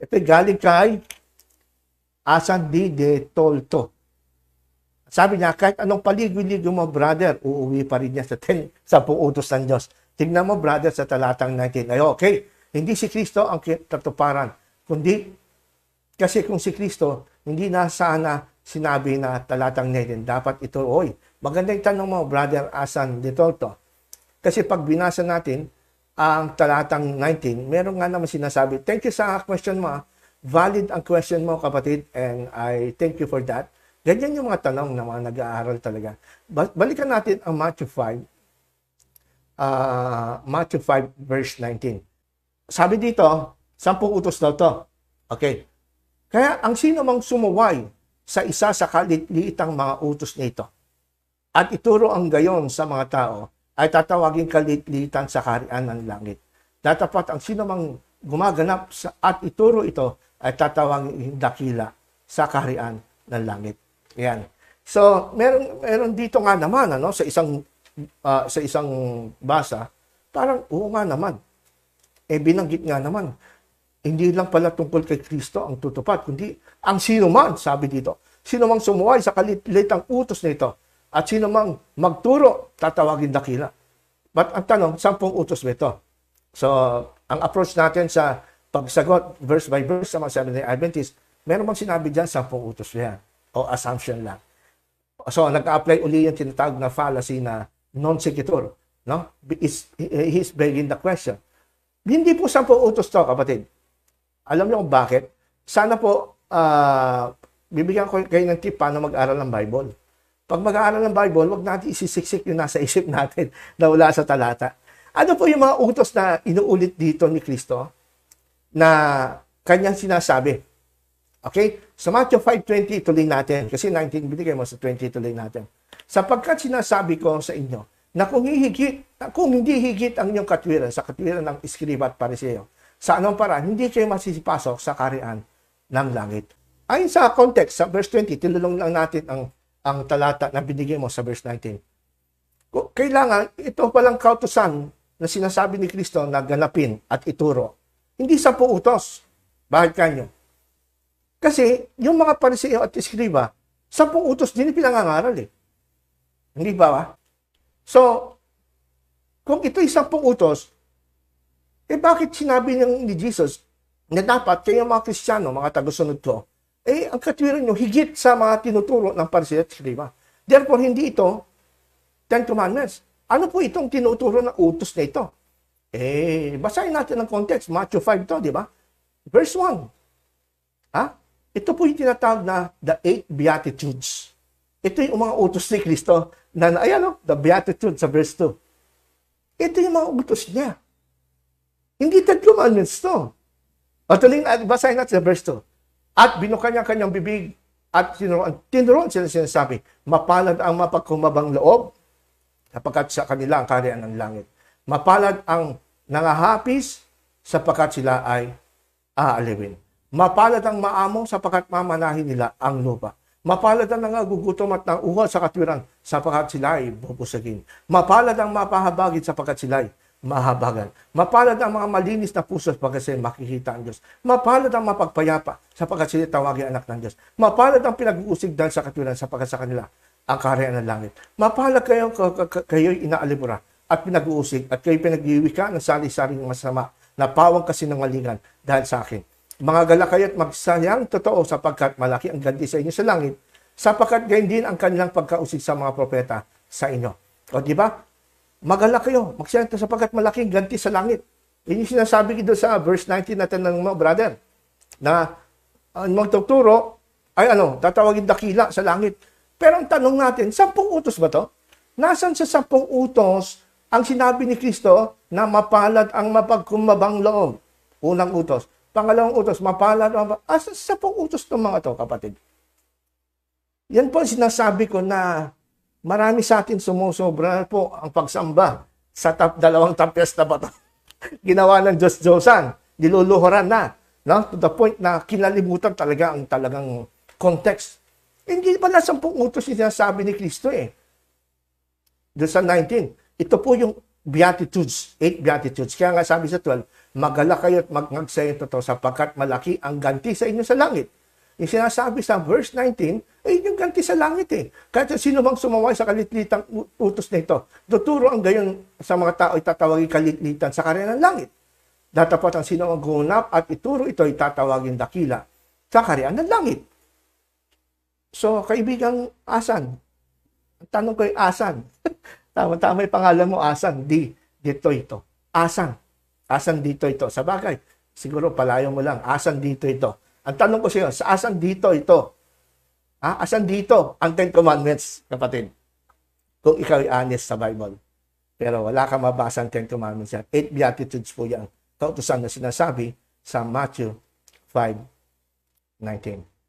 Ito galing kay Asan di De Tolto. Sabi niya, kahit anong paligo-ligo mo, brother, uuwi pa rin niya sa, ten, sa puutos ng Diyos. Tingnan mo, brother, sa talatang 19. Ay, okay, hindi si Kristo ang katuparan, kundi, kasi kung si Kristo, hindi na sana sinabi na talatang 19, dapat ito, oy, maganda yung tanong mo, brother Asan De Tolto. Kasi pag binasa natin, ang talatang 19, meron nga naman sinasabi, thank you sa question mo. Ah. Valid ang question mo, kapatid, and I thank you for that. Ganyan yung mga tanong na mga nag-aaral talaga. Balikan natin ang Matthew 5, uh, ah, Matthew 5 verse 19. Sabi dito, sampung utos daw to. Okay. Kaya ang sino mang sumuway sa isa sa kaliliitang mga utos nito at ituro ang gayon sa mga tao, ay tatawagin kalitlitan sa kaharian ng langit. Datapat ang sinumang gumaganap sa, at ituro ito ay tatawagin dakila sa kaharian ng langit. Yan. So, meron meron dito nga naman ano sa isang uh, sa isang basa, parang oo nga naman. Eh binanggit nga naman, hindi lang pala tungkol kay Kristo ang tutupad, kundi ang sino man, sabi dito. Sino mang sumuway sa kalitlit ang utos nito at sino mang magturo, tatawagin dakila. But ang tanong, sampung utos ba ito? So, ang approach natin sa pagsagot verse by verse sa mga Seventh-day Adventist, meron bang sinabi dyan sampung utos yan o assumption lang. So, nag-apply uli yung tinatawag na fallacy na non sequitur. No? Is, he's begging the question. Hindi po sampung utos to, kapatid. Alam niyo kung bakit? Sana po, uh, bibigyan ko kayo ng tip paano mag-aral ng Bible. Pag mag-aaral ng Bible, huwag natin isisiksik yung nasa isip natin na wala sa talata. Ano po yung mga utos na inuulit dito ni Kristo na kanyang sinasabi? Okay? Sa Matthew 5.20, ituloy natin. Kasi 19 binigay mo sa 20, ituloy natin. Sapagkat sinasabi ko sa inyo na kung, higit, na kung hindi higit ang inyong katwiran sa katwiran ng iskriba at pariseo, sa anong paraan, hindi kayo masisipasok sa karian ng langit. Ayon sa context, sa verse 20, tinulong lang natin ang ang talata na binigay mo sa verse 19. Kailangan ito palang kautusan na sinasabi ni Kristo na ganapin at ituro. Hindi sa puutos. Bakit kanyo? Kasi yung mga pariseo at iskriba, sa puutos din pinangangaral eh. Hindi ba ba? So, kung ito isang utos, eh bakit sinabi ng, ni Jesus na dapat kayo mga Kristiyano, mga tagusunod ko, eh, ang katwiran nyo, higit sa mga tinuturo ng Pariseo at Skriba. Therefore, hindi ito Ten Commandments. Ano po itong tinuturo ng utos na ito? Eh, basahin natin ang context. Matthew 5 to, di ba? Verse 1. Ha? Ito po yung tinatawag na the eight beatitudes. Ito yung mga utos ni Kristo na, ayan o, the beatitudes sa verse 2. Ito yung mga utos niya. Hindi Ten Commandments to. O tuloy, basahin natin sa verse 2. At binuka niya kanyang bibig at tinuruan, tinuruan sila sinasabi, mapalad ang mapagkumabang loob sapagkat sa kanila ang kaharian ng langit. Mapalad ang nangahapis sapagkat sila ay aalewin. Mapalad ang maamo sapagkat mamanahin nila ang lupa. Mapalad ang nangagugutom at nanguhol sa katwiran sapagkat sila ay bubusagin. Mapalad ang mapahabagin sapagkat sila ay mahabagan. Mapalad ang mga malinis na puso sapagkat sila makikita ang Diyos. Mapalad ang mapagpayapa sapagkat sila tawagin anak ng Diyos. Mapalad ang pinag-uusig dahil sa katulan sapagkat sa kanila ang kaharian ng langit. Mapalad kayo, kayo'y inaalimura at pinag-uusig at kayo pinag-iwika ng sali saring masama na pawang kasinungalingan dahil sa akin. Mga gala kayo at magsayang totoo sapagkat malaki ang ganti sa inyo sa langit sapagkat gayon din ang kanilang pagkausig sa mga propeta sa inyo. O di ba? Magalak kayo, magsyanto sapagkat malaking ganti sa langit. Yun yung sinasabi ko sa verse 19 natin ng mga brother, na ang magtuturo ay ano, tatawagin dakila sa langit. Pero ang tanong natin, sampung utos ba to? Nasaan sa sampung utos ang sinabi ni Kristo na mapalad ang mapagkumbabang loob? Unang utos. Pangalawang utos, mapalad ang... Asa ah, sa sampung utos ng mga to, kapatid? Yan po ang sinasabi ko na marami sa atin sumusobra po ang pagsamba sa tap, dalawang tapyas na bato. Ginawa ng Diyos Diyosan, niluluhuran na, no? to the point na kinalimutan talaga ang talagang context. Hindi pa na sampung utos sinasabi ni Kristo eh. Doon sa 19, ito po yung Beatitudes, eight Beatitudes. Kaya nga sabi sa 12, magala kayo at magngagsayo totoo sapagkat malaki ang ganti sa inyo sa langit yung sinasabi sa verse 19, ay eh, yung ganti sa langit eh. Kahit sino mang sumaway sa kalitlitang utos na ito, tuturo ang gayon sa mga tao itatawagin kalitlitan sa karya ng langit. Datapot ang sino ang gunap at ituro ito itatawagin dakila sa karya ng langit. So, kaibigang Asan, ang tanong ko ay Asan. Tama-tama yung pangalan mo, Asan. Di, dito ito. Asan. Asan dito ito. Sa bagay, siguro palayo mo lang, asan dito ito. Ang tanong ko sa iyo, sa dito ito? Ha? Asan dito ang Ten Commandments, kapatid? Kung ikaw ay honest sa Bible. Pero wala kang mabasa ang Ten Commandments yan. Eight Beatitudes po yan. Kautosan na sinasabi sa Matthew 5.19.